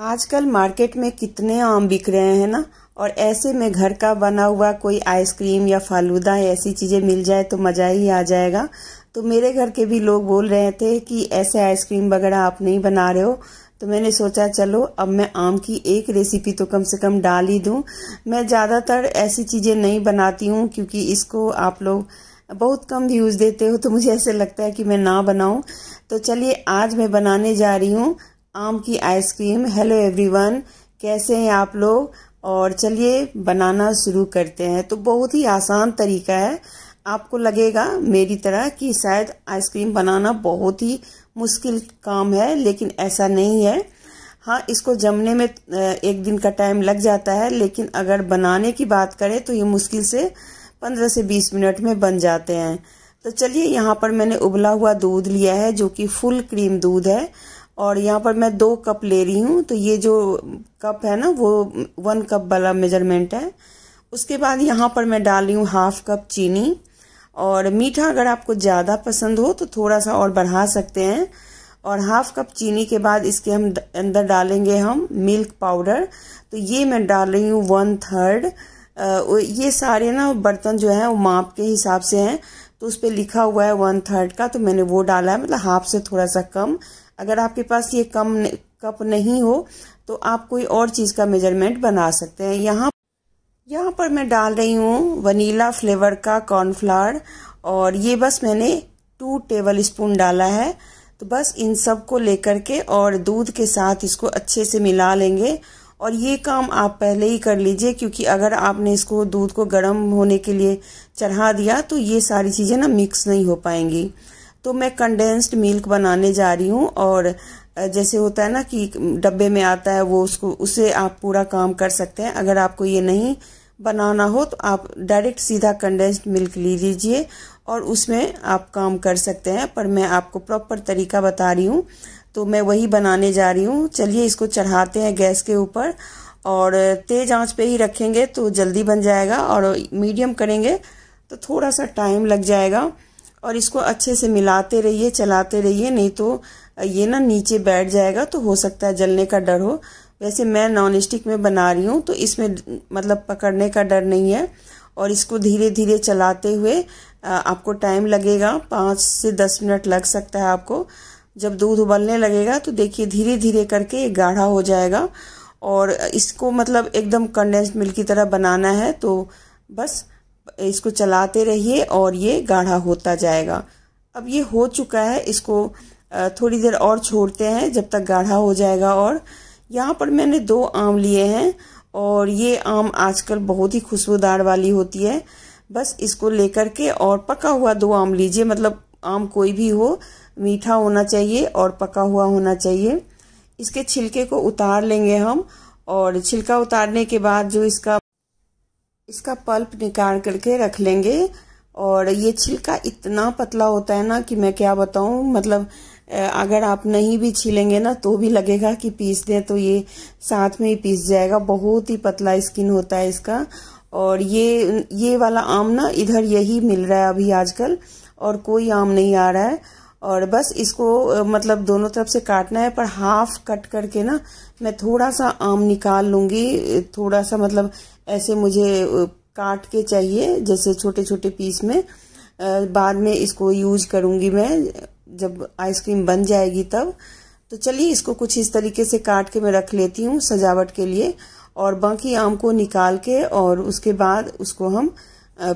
आजकल मार्केट में कितने आम बिक रहे हैं ना और ऐसे में घर का बना हुआ कोई आइसक्रीम या फालूदा ऐसी चीज़ें मिल जाए तो मज़ा ही आ जाएगा तो मेरे घर के भी लोग बोल रहे थे कि ऐसे आइसक्रीम वगैरह आप नहीं बना रहे हो तो मैंने सोचा चलो अब मैं आम की एक रेसिपी तो कम से कम डाल ही दूँ मैं ज़्यादातर ऐसी चीज़ें नहीं बनाती हूँ क्योंकि इसको आप लोग बहुत कम व्यूज़ देते हो तो मुझे ऐसे लगता है कि मैं ना बनाऊं तो चलिए आज मैं बनाने जा रही हूँ आम की आइसक्रीम हेलो एवरीवन कैसे हैं आप लोग और चलिए बनाना शुरू करते हैं तो बहुत ही आसान तरीका है आपको लगेगा मेरी तरह कि शायद आइसक्रीम बनाना बहुत ही मुश्किल काम है लेकिन ऐसा नहीं है हाँ इसको जमने में एक दिन का टाइम लग जाता है लेकिन अगर बनाने की बात करें तो ये मुश्किल से पंद्रह से बीस मिनट में बन जाते हैं तो चलिए यहाँ पर मैंने उबला हुआ दूध लिया है जो कि फुल क्रीम दूध है और यहाँ पर मैं दो कप ले रही हूँ तो ये जो कप है ना वो वन कप वाला मेजरमेंट है उसके बाद यहाँ पर मैं डाल रही हूँ हाफ कप चीनी और मीठा अगर आपको ज़्यादा पसंद हो तो थोड़ा सा और बढ़ा सकते हैं और हाफ कप चीनी के बाद इसके हम अंदर डालेंगे हम मिल्क पाउडर तो ये मैं डाल रही हूँ वन थर्ड ये सारे ना बर्तन जो है वो माप के हिसाब से हैं तो उस पर लिखा हुआ है वन थर्ड का तो मैंने वो डाला है मतलब हाफ से थोड़ा सा कम अगर आपके पास ये कम कप नहीं हो तो आप कोई और चीज़ का मेजरमेंट बना सकते हैं यहाँ यहाँ पर मैं डाल रही हूँ वनीला फ्लेवर का कॉर्नफ्लावर और ये बस मैंने टू टेबल स्पून डाला है तो बस इन सब को लेकर के और दूध के साथ इसको अच्छे से मिला लेंगे और ये काम आप पहले ही कर लीजिए क्योंकि अगर आपने इसको दूध को गर्म होने के लिए चढ़ा दिया तो ये सारी चीज़ें ना मिक्स नहीं हो पाएंगी तो मैं कंडेंस्ड मिल्क बनाने जा रही हूँ और जैसे होता है ना कि डब्बे में आता है वो उसको उसे आप पूरा काम कर सकते हैं अगर आपको ये नहीं बनाना हो तो आप डायरेक्ट सीधा कंडेंस्ड मिल्क ले लीजिए और उसमें आप काम कर सकते हैं पर मैं आपको प्रॉपर तरीका बता रही हूँ तो मैं वही बनाने जा रही हूँ चलिए इसको चढ़ाते हैं गैस के ऊपर और तेज आंच पे ही रखेंगे तो जल्दी बन जाएगा और मीडियम करेंगे तो थोड़ा सा टाइम लग जाएगा और इसको अच्छे से मिलाते रहिए चलाते रहिए नहीं तो ये ना नीचे बैठ जाएगा तो हो सकता है जलने का डर हो वैसे मैं नॉन स्टिक में बना रही हूँ तो इसमें मतलब पकड़ने का डर नहीं है और इसको धीरे धीरे चलाते हुए आपको टाइम लगेगा पाँच से दस मिनट लग सकता है आपको जब दूध उबलने लगेगा तो देखिए धीरे धीरे करके ये गाढ़ा हो जाएगा और इसको मतलब एकदम कंडेंस मिल्क की तरह बनाना है तो बस इसको चलाते रहिए और ये गाढ़ा होता जाएगा अब ये हो चुका है इसको थोड़ी देर और छोड़ते हैं जब तक गाढ़ा हो जाएगा और यहाँ पर मैंने दो आम लिए हैं और ये आम आजकल बहुत ही खुशबूदार वाली होती है बस इसको लेकर के और पका हुआ दो आम लीजिए मतलब आम कोई भी हो मीठा होना चाहिए और पका हुआ होना चाहिए इसके छिलके को उतार लेंगे हम और छिलका उतारने के बाद जो इसका इसका पल्प निकाल करके रख लेंगे और ये छिलका इतना पतला होता है ना कि मैं क्या बताऊं मतलब अगर आप नहीं भी छीलेंगे ना तो भी लगेगा कि पीस दें तो ये साथ में ही पीस जाएगा बहुत ही पतला स्किन होता है इसका और ये ये वाला आम ना इधर यही मिल रहा है अभी आजकल और कोई आम नहीं आ रहा है और बस इसको मतलब दोनों तरफ से काटना है पर हाफ कट करके ना मैं थोड़ा सा आम निकाल लूँगी थोड़ा सा मतलब ऐसे मुझे काट के चाहिए जैसे छोटे छोटे पीस में बाद में इसको यूज करूँगी मैं जब आइसक्रीम बन जाएगी तब तो चलिए इसको कुछ इस तरीके से काट के मैं रख लेती हूँ सजावट के लिए और बाकी आम को निकाल के और उसके बाद उसको हम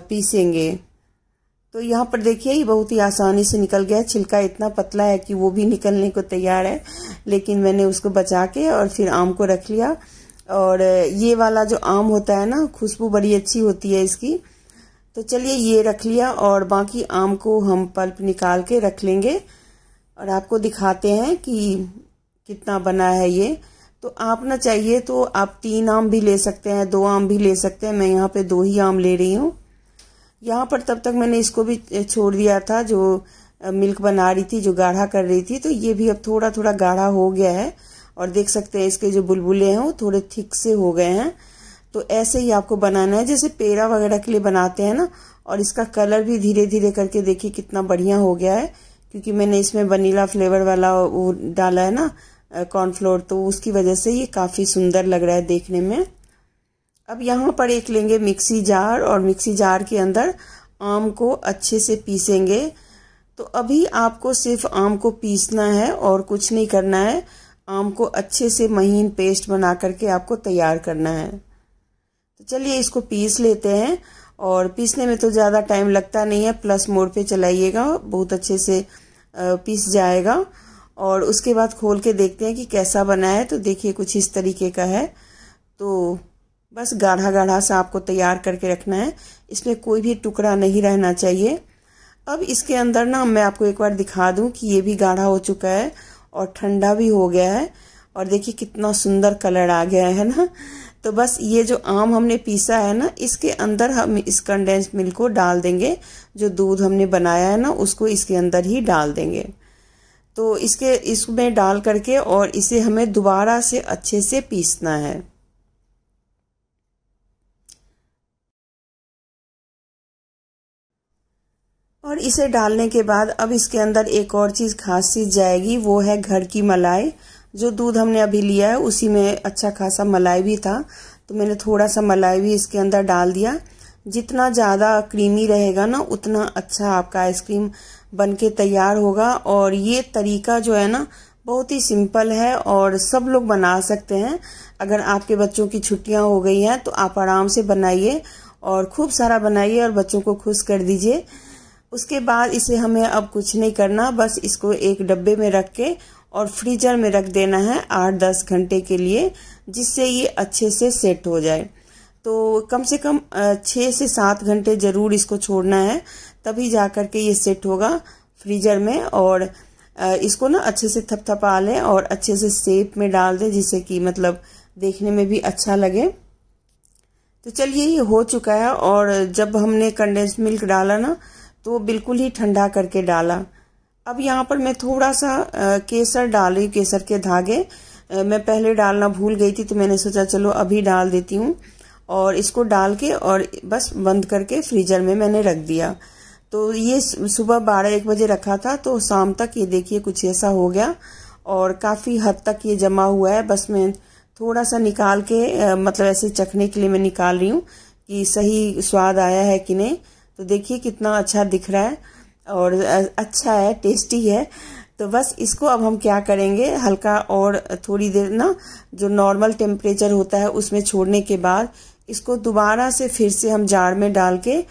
पीसेंगे तो यहाँ पर देखिए ये बहुत ही आसानी से निकल गया छिलका इतना पतला है कि वो भी निकलने को तैयार है लेकिन मैंने उसको बचा के और फिर आम को रख लिया और ये वाला जो आम होता है ना खुशबू बड़ी अच्छी होती है इसकी तो चलिए ये रख लिया और बाकी आम को हम पल्प निकाल के रख लेंगे और आपको दिखाते हैं कि कितना बना है ये तो आप ना चाहिए तो आप तीन आम भी ले सकते हैं दो आम भी ले सकते हैं मैं यहाँ पे दो ही आम ले रही हूँ यहाँ पर तब तक मैंने इसको भी छोड़ दिया था जो मिल्क बना रही थी जो गाढ़ा कर रही थी तो ये भी अब थोड़ा थोड़ा गाढ़ा हो गया है और देख सकते हैं इसके जो बुलबुले हैं वो थोड़े थिक से हो गए हैं तो ऐसे ही आपको बनाना है जैसे पेड़ा वगैरह के लिए बनाते हैं ना और इसका कलर भी धीरे धीरे करके देखिए कितना बढ़िया हो गया है क्योंकि मैंने इसमें वनीला फ्लेवर वाला वो डाला है ना कॉर्नफ्लोर तो उसकी वजह से ये काफ़ी सुंदर लग रहा है देखने में अब यहाँ पर एक लेंगे मिक्सी जार और मिक्सी जार के अंदर आम को अच्छे से पीसेंगे तो अभी आपको सिर्फ आम को पीसना है और कुछ नहीं करना है आम को अच्छे से महीन पेस्ट बना करके आपको तैयार करना है तो चलिए इसको पीस लेते हैं और पीसने में तो ज़्यादा टाइम लगता नहीं है प्लस मोड पे चलाइएगा बहुत अच्छे से पीस जाएगा और उसके बाद खोल के देखते हैं कि कैसा बना है तो देखिए कुछ इस तरीके का है तो बस गाढ़ा गाढ़ा सा आपको तैयार करके रखना है इसमें कोई भी टुकड़ा नहीं रहना चाहिए अब इसके अंदर ना मैं आपको एक बार दिखा दूं कि ये भी गाढ़ा हो चुका है और ठंडा भी हो गया है और देखिए कितना सुंदर कलर आ गया है ना तो बस ये जो आम हमने पीसा है ना इसके अंदर हम इस कंडेंस मिल्क को डाल देंगे जो दूध हमने बनाया है ना उसको इसके अंदर ही डाल देंगे तो इसके इसमें डाल करके और इसे हमें दोबारा से अच्छे से पीसना है और इसे डालने के बाद अब इसके अंदर एक और चीज़ खास चीज जाएगी वो है घर की मलाई जो दूध हमने अभी लिया है उसी में अच्छा खासा मलाई भी था तो मैंने थोड़ा सा मलाई भी इसके अंदर डाल दिया जितना ज़्यादा क्रीमी रहेगा ना उतना अच्छा आपका आइसक्रीम बन के तैयार होगा और ये तरीका जो है ना बहुत ही सिंपल है और सब लोग बना सकते हैं अगर आपके बच्चों की छुट्टियां हो गई हैं तो आप आराम से बनाइए और खूब सारा बनाइए और बच्चों को खुश कर दीजिए उसके बाद इसे हमें अब कुछ नहीं करना बस इसको एक डब्बे में रख के और फ्रीजर में रख देना है आठ दस घंटे के लिए जिससे ये अच्छे से सेट हो जाए तो कम से कम छः से सात घंटे ज़रूर इसको छोड़ना है तभी जा कर के ये सेट होगा फ्रीजर में और इसको ना अच्छे से थपथपा लें और अच्छे से सेप में डाल दें जिससे कि मतलब देखने में भी अच्छा लगे तो चलिए ये हो चुका है और जब हमने कंडेंस मिल्क डाला ना तो वो बिल्कुल ही ठंडा करके डाला अब यहाँ पर मैं थोड़ा सा केसर डाल रही केसर के धागे मैं पहले डालना भूल गई थी तो मैंने सोचा चलो अभी डाल देती हूँ और इसको डाल के और बस बंद करके फ्रीजर में मैंने रख दिया तो ये सुबह बारह एक बजे रखा था तो शाम तक ये देखिए कुछ ऐसा हो गया और काफ़ी हद तक ये जमा हुआ है बस मैं थोड़ा सा निकाल के मतलब ऐसे चखने के लिए मैं निकाल रही हूँ कि सही स्वाद आया है कि नहीं तो देखिए कितना अच्छा दिख रहा है और अच्छा है टेस्टी है तो बस इसको अब हम क्या करेंगे हल्का और थोड़ी देर ना जो नॉर्मल टेम्परेचर होता है उसमें छोड़ने के बाद इसको दोबारा से फिर से हम जार में डाल के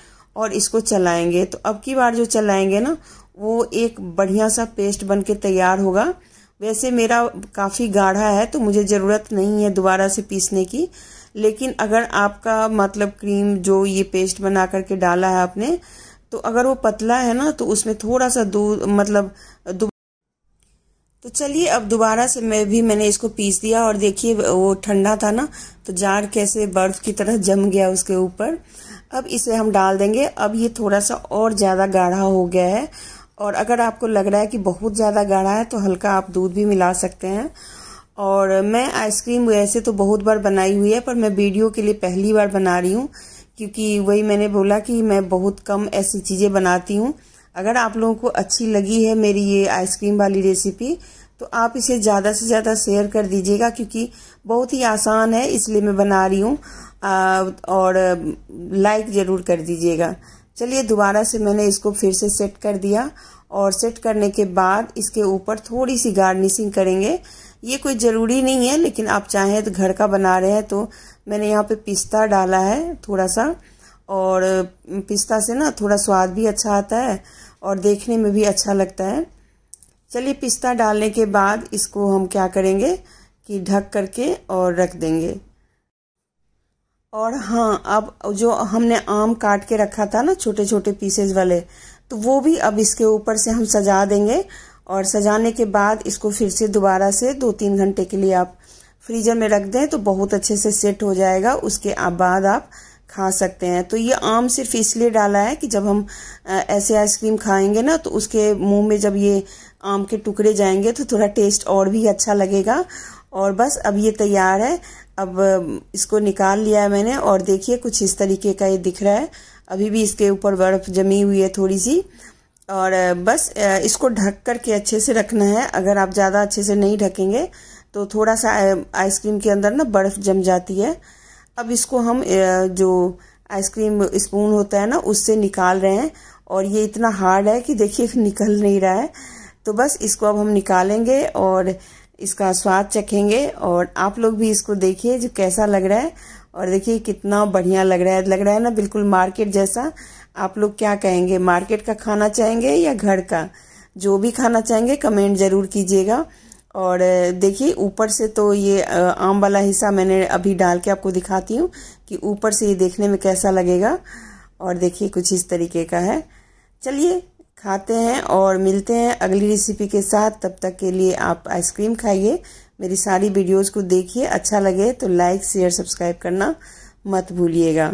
और इसको चलाएंगे तो अब की बार जो चलाएंगे ना वो एक बढ़िया सा पेस्ट बन के तैयार होगा वैसे मेरा काफ़ी गाढ़ा है तो मुझे ज़रूरत नहीं है दोबारा से पीसने की लेकिन अगर आपका मतलब क्रीम जो ये पेस्ट बना करके डाला है आपने तो अगर वो पतला है ना तो उसमें थोड़ा सा दूध मतलब दु... तो चलिए अब दोबारा से मैं भी मैंने इसको पीस दिया और देखिए वो ठंडा था ना तो जार कैसे बर्फ की तरह जम गया उसके ऊपर अब इसे हम डाल देंगे अब ये थोड़ा सा और ज़्यादा गाढ़ा हो गया है और अगर आपको लग रहा है कि बहुत ज़्यादा गाढ़ा है तो हल्का आप दूध भी मिला सकते हैं और मैं आइसक्रीम वैसे तो बहुत बार बनाई हुई है पर मैं वीडियो के लिए पहली बार बना रही हूँ क्योंकि वही मैंने बोला कि मैं बहुत कम ऐसी चीज़ें बनाती हूँ अगर आप लोगों को अच्छी लगी है मेरी ये आइसक्रीम वाली रेसिपी तो आप इसे ज़्यादा से ज़्यादा शेयर कर दीजिएगा क्योंकि बहुत ही आसान है इसलिए मैं बना रही हूँ और लाइक ज़रूर कर दीजिएगा चलिए दोबारा से मैंने इसको फिर से सेट कर दिया और सेट करने के बाद इसके ऊपर थोड़ी सी गार्निशिंग करेंगे ये कोई ज़रूरी नहीं है लेकिन आप चाहें तो घर का बना रहे हैं तो मैंने यहाँ पे पिस्ता डाला है थोड़ा सा और पिस्ता से ना थोड़ा स्वाद भी अच्छा आता है और देखने में भी अच्छा लगता है चलिए पिस्ता डालने के बाद इसको हम क्या करेंगे कि ढक करके और रख देंगे और हाँ अब जो हमने आम काट के रखा था ना छोटे छोटे पीसेस वाले तो वो भी अब इसके ऊपर से हम सजा देंगे और सजाने के बाद इसको फिर से दोबारा से दो तीन घंटे के लिए आप फ्रीजर में रख दें तो बहुत अच्छे से सेट हो जाएगा उसके बाद आप खा सकते हैं तो ये आम सिर्फ इसलिए डाला है कि जब हम ऐसे आइसक्रीम खाएंगे ना तो उसके मुंह में जब ये आम के टुकड़े जाएंगे तो थोड़ा टेस्ट और भी अच्छा लगेगा और बस अब ये तैयार है अब इसको निकाल लिया है मैंने और देखिए कुछ इस तरीके का ये दिख रहा है अभी भी इसके ऊपर बर्फ़ जमी हुई है थोड़ी सी और बस इसको ढक करके अच्छे से रखना है अगर आप ज़्यादा अच्छे से नहीं ढकेंगे तो थोड़ा सा आइसक्रीम के अंदर ना बर्फ़ जम जाती है अब इसको हम जो आइसक्रीम स्पून होता है ना उससे निकाल रहे हैं और ये इतना हार्ड है कि देखिए निकल नहीं रहा है तो बस इसको अब हम निकालेंगे और इसका स्वाद चखेंगे और आप लोग भी इसको देखिए जो कैसा लग रहा है और देखिए कितना बढ़िया लग रहा है लग रहा है ना बिल्कुल मार्केट जैसा आप लोग क्या कहेंगे मार्केट का खाना चाहेंगे या घर का जो भी खाना चाहेंगे कमेंट ज़रूर कीजिएगा और देखिए ऊपर से तो ये आम वाला हिस्सा मैंने अभी डाल के आपको दिखाती हूँ कि ऊपर से ये देखने में कैसा लगेगा और देखिए कुछ इस तरीके का है चलिए खाते हैं और मिलते हैं अगली रेसिपी के साथ तब तक के लिए आप आइसक्रीम खाइए मेरी सारी वीडियोज़ को देखिए अच्छा लगे तो लाइक शेयर सब्सक्राइब करना मत भूलिएगा